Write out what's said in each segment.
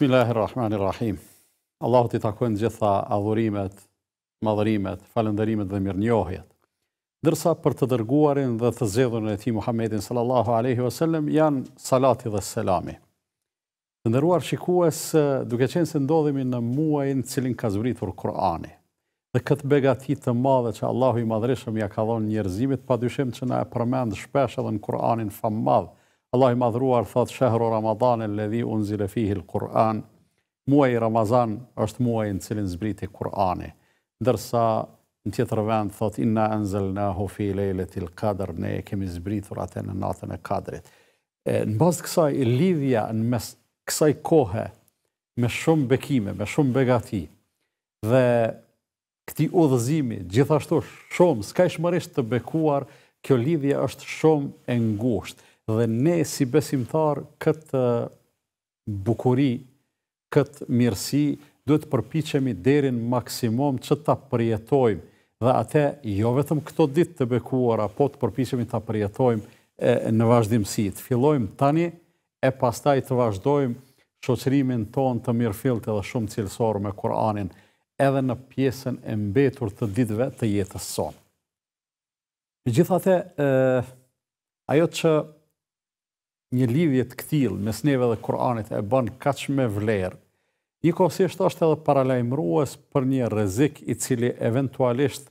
Bismillahirrahmanirrahim. Allahu t'i takojnë gjitha adhurimet, madhurimet, falenderimet dhe mirë njohjet. Dërsa për të dërguarin dhe të zedhën e ti Muhammedin sallallahu aleyhi vësallem, janë salati dhe selami. Të ndëruar shikues duke qenë se ndodhimi në muajnë cilin ka zvritur Kurani. Dhe këtë begati të madhe që Allahu i madhreshëm ja ka dhonë njerëzimit, pa dyshem që na e përmend shpesh edhe në Kur'anin fa famadhe, Allah i madhruar thot shëhru Ramazan e ledhi unë fihi lë Kur'an. Muaj Ramazan është muaj në cilin zbriti Kur'ani. Ndërsa në tjetër vend thot inna enzelna hofi lejle t'il kader, ne kemi zbritur atë në natën e kadrit. Në bazë kësaj lidhja në mes kësaj kohë me shumë bekime, me shumë begati dhe këti udhëzimi gjithashtu shumë, s'ka ishë të bekuar, kjo lidhja është shumë e ngushtë dhe ne si besimtar këtë uh, bukuri, këtë mirësi, duhet përpichemi derin maksimum që të përjetojmë dhe ate jo vetëm këto ditë të bekuara, po të përpichemi të përjetojmë në vazhdimësi. Të fillojmë tani e pastaj të vazhdojmë qoqrimin ton të mirë filtë edhe shumë cilësorë me Koranin edhe në pjesën e mbetur të ditëve të jetës sonë. Gjithate, ajo që një lidhjet këtil mes neve dhe Kur'anit e ban kach me vlerë, një kosisht është edhe paralajmruës për një rëzik i cili eventualisht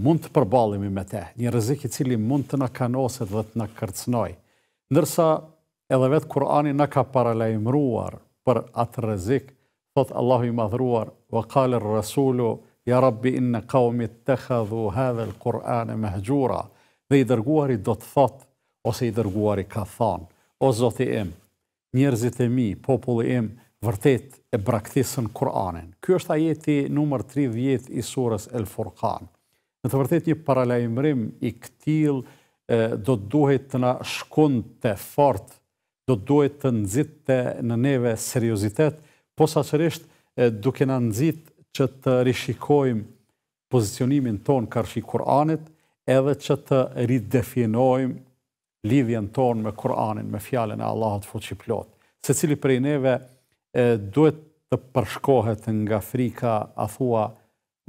mund të përbalimi me te, një rëzik i cili mund të në kanoset dhe të në kërcnoj. Ndërsa edhe vetë Kur'ani në ka paralajmruar për atë rëzik, thotë Allahu i madhruar, vë kalër rësullu, ja rabbi inë në kaumit të këdhu hadhe lë Kur'ane me dhe i dërguari do të thotë, ose i dërguari ka thanë, o zoti im, njerëzit e mi, populli im, vërtet e braktisën Kur'anin. Ky është ajeti numër 30 i surës El Furkan. Në të vërtet një paralajmërim i këtil do të duhet të na shkund të fort, do të duhet të nëzit të në neve seriositet, po sa qërisht duke në nëzit që të rishikojmë pozicionimin ton kërshi Kur'anit, edhe që të ridefinojmë lidhjen ton me Kur'anin, me fjallin e Allahot fuqiplot. Se cili prej neve duhet të përshkohet nga frika a thua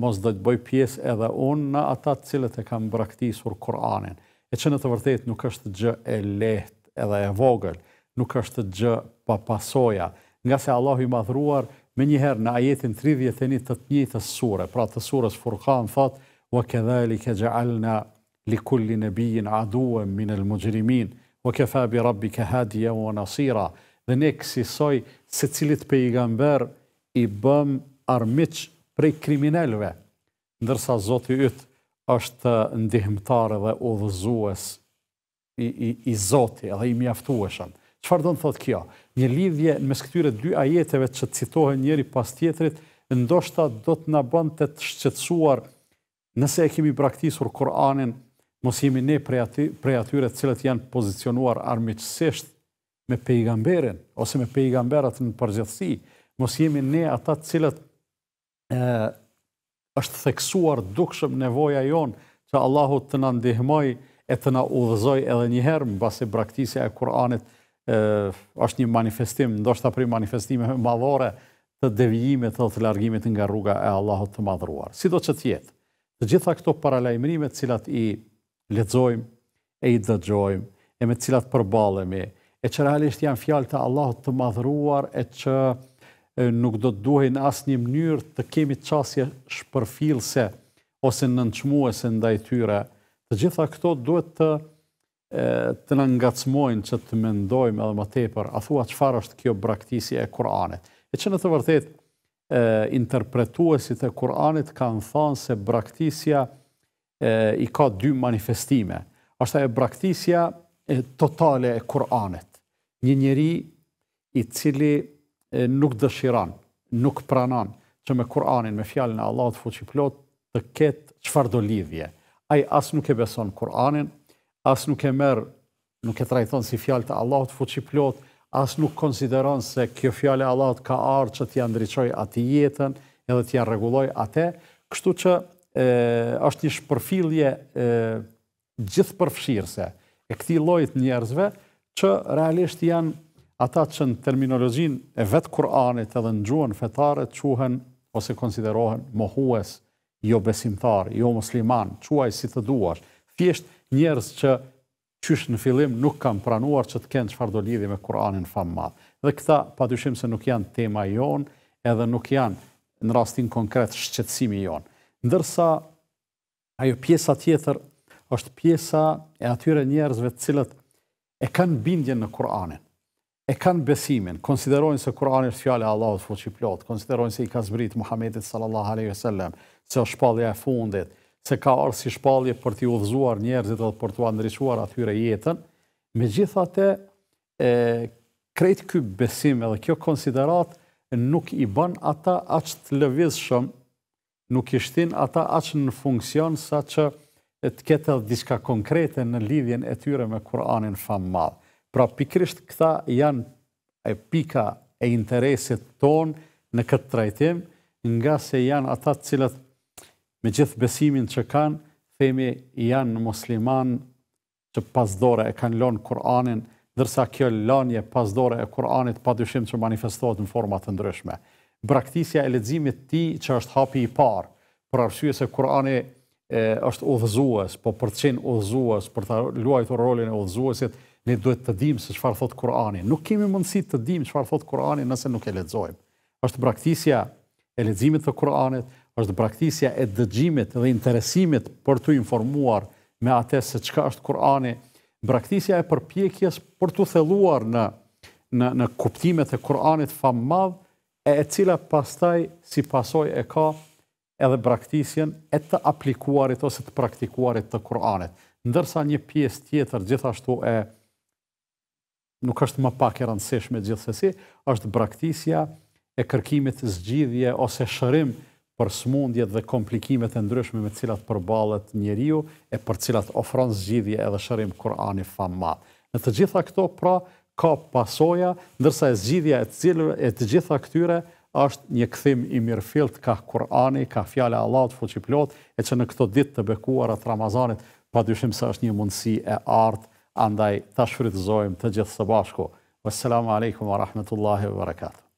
mos dhe të bëj pjesë edhe unë në ata cilët e kam braktisur Kur'anin. E që në të vërtet nuk është gjë e leht edhe e vogël, nuk është gjë papasoja, nga se Allahu i madhruar me njëherë në ajetin 31 të të njëtës sure, pra të surës Furkan thotë, wa këdhali ke gjëalna njëtës, li kulli nebijin aduën minë lë mëgjërimin, o fabi rabbi ke hadje o nasira, dhe ne kësisoj se cilit pe i gamber i bëm armiq prej kriminelve, ndërsa zoti ytë është ndihmtar dhe odhëzues i, i, i zoti edhe i mjaftueshëm. Qëfar do në thotë kjo? Një lidhje në mes këtyre dy ajeteve që citohen njeri pas tjetrit, ndoshta do të nabën të të shqetsuar nëse e kemi praktisur Koranin mos jemi ne prej atyre cilët janë pozicionuar armiqësisht me pejgamberin, ose me pejgamberat në përgjithsi, mos jemi ne ata cilët është theksuar dukshëm nevoja jonë që Allahu të në ndihmoj e të në udhëzoj edhe njëherë, në base braktisja e Kur'anit është një manifestim, ndoshtë apri manifestime madhore të devijimit dhe të largimit nga rruga e Allahut të madhruar. Si do që tjetë, të gjitha këto paralajmrimet cilat i lexojmë, e i dëgjojmë, e me të cilat përballemi, e që realisht janë fjalë të Allahut të madhruar e që nuk do të duhej në asnjë mënyrë të kemi çësje shpërfillse ose nënçmuese ndaj tyre. Të gjitha këto duhet të e, të na ngacmojnë që të mendojmë edhe më tepër a thua çfarë është kjo braktisje e Kuranit. E që në të vërtetë interpretuesit e Kur'anit kanë thënë se braktisja i ka dy manifestime. Ashtë e braktisja totale e Kur'anet. Një njëri i cili nuk dëshiran, nuk pranan që me Kur'anin, me fjallin e Allah të fuqiplot, të ketë qëfar do lidhje. Aj asë nuk e beson Kur'anin, asë nuk e merë, nuk e trajton si fjallë të Allah të fuqiplot, asë nuk konsideron se kjo fjallë e Allah të ka arë që t'ja ndryqoj ati jetën edhe t'ja reguloj ate, kështu që është një shpërfilje gjithë përfshirëse e këti lojt njerëzve që realisht janë ata që në terminologjin e vetë Kur'anit edhe në gjuën fetare quhen ose konsiderohen mohues, jo besimtar, jo musliman, quaj si të duash. Fjesht njerëz që qysh në filim nuk kam pranuar që të kënë që fardo lidhje me Kur'anin famë madhë. Dhe këta pa dyshim se nuk janë tema jonë edhe nuk janë në rastin konkret shqetsimi jonë. Ndërsa, ajo pjesa tjetër është pjesa e atyre njerëzve të cilët e kanë bindjen në Kur'anin, e kanë besimin, konsiderojnë se Kur'ani është fjale Allah të fuqë i plotë, konsiderojnë se i ka zbritë Muhammedit sallallahu aleyhi sallam, që është shpallja e fundit, që ka arë si shpallje për t'i uvzuar njerëzit dhe për t'u andrishuar atyre jetën, me gjithate te krejtë kjo besim edhe kjo konsiderat nuk i ban ata aqtë të lëvizshëm nuk ishtin ata aqë në funksion sa që të ketë edhe diska konkrete në lidhjen e tyre me Kur'anin famë madhë. Pra pikrisht këta janë e pika e interesit tonë në këtë trajtim, nga se janë ata cilët me gjithë besimin që kanë, themi janë musliman që pasdore e kanë lonë Kur'anin, dërsa kjo lonje pasdore e Kur'anit pa dyshim që manifestohet në format të ndryshme braktisja e leximit të që është hapi i parë, për arsye se Kurani është udhëzues, po për të qenë udhëzues, për të luajtur rolin e udhëzuesit, ne duhet të dim se çfarë thot Kurani. Nuk kemi mundësi të dim çfarë thot Kurani nëse nuk e lexojmë. Është braktisja e leximit të Kurani, është braktisja e dëgjimit dhe interesimit për të informuar me atë se çka është Kurani, braktisja e përpjekjes për të thelluar në në në kuptimet e Kurani të madh, e e cila pastaj si pasoj e ka edhe braktisjen e të aplikuarit ose të praktikuarit të Kur'anit. Ndërsa një pjesë tjetër gjithashtu e nuk është më pak e rëndësishme gjithsesi, është braktisja e kërkimit zgjidhje ose shërim për smundjet dhe komplikimet e ndryshme me të cilat përballet njeriu e për të cilat ofron zgjidhje edhe shërim Kur'ani famë. Në të gjitha këto pra, ka pasoja, ndërsa e zgjidhja e të gjitha këtyre është një këthim i mirëfilt ka Kurani, ka fjale Allah të fuqiplot, e që në këto dit të bekuar Ramazanit, pa dyshim se është një mundësi e artë, andaj të shfrytëzojmë të gjithë së bashku. Wassalamu alaikum wa rahmetullahi wa barakatuh.